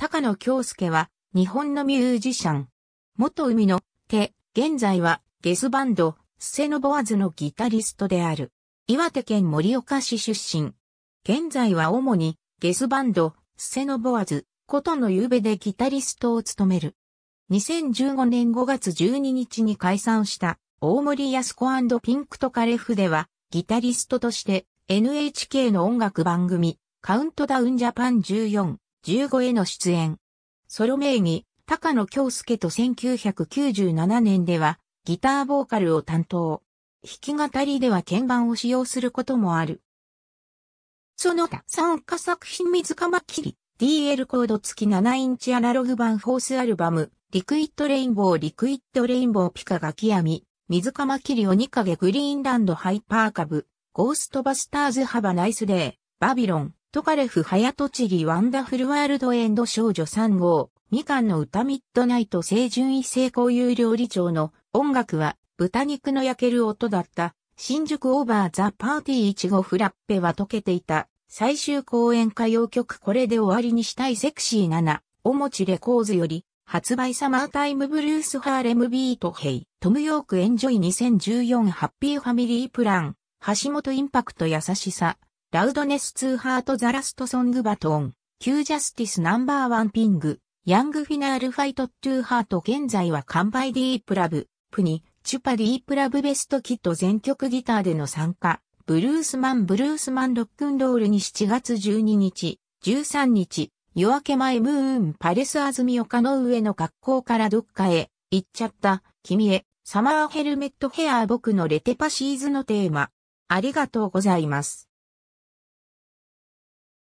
高野京介は、日本のミュージシャン。元海の手、現在は、ゲスバンド、スセノボアズのギタリストである。岩手県盛岡市出身。現在は主に、ゲスバンド、スセノボアズ、ことのゆうべでギタリストを務める。2015年5月12日に解散した、大森安子ピンクトカレフでは、ギタリストとして、NHK の音楽番組、カウントダウンジャパン14 15への出演。ソロ名義、高野京介と1997年では、ギターボーカルを担当。弾き語りでは鍵盤を使用することもある。その他参加作品水かまきり、DL コード付き7インチアナログ版フォースアルバム、リクイッドレインボーリクイッドレインボーピカガキアミ、水かまきり鬼影グリーンランドハイパーカブ、ゴーストバスターズハバナイスデー、バビロン、トカレフ・ハヤトチギ・ワンダフル・ワールド・エンド少女3号、みかんの歌ミッドナイト清純異性交友料理長の音楽は豚肉の焼ける音だった。新宿オーバーザパーティー1号フラッペは溶けていた。最終公演歌謡曲これで終わりにしたいセクシー7。おもちレコーズより発売サマータイムブルースハーレムビートヘイ。トムヨークエンジョイ2014ハッピーファミリープラン。橋本インパクト優しさ。ラウドネスツー・ハートザラストソングバトン、キュージャスティスナンバーワンピング、ヤングフィナールファイトトーハート現在は完売ディープラブ、プニ、チュパディープラブベストキット全曲ギターでの参加、ブルースマンブルースマンロックンロールに7月12日、13日、夜明け前ムーンパレスアズミオカの上の学校からどっかへ、行っちゃった、君へ、サマーヘルメットヘアー僕のレテパシーズのテーマ。ありがとうございます。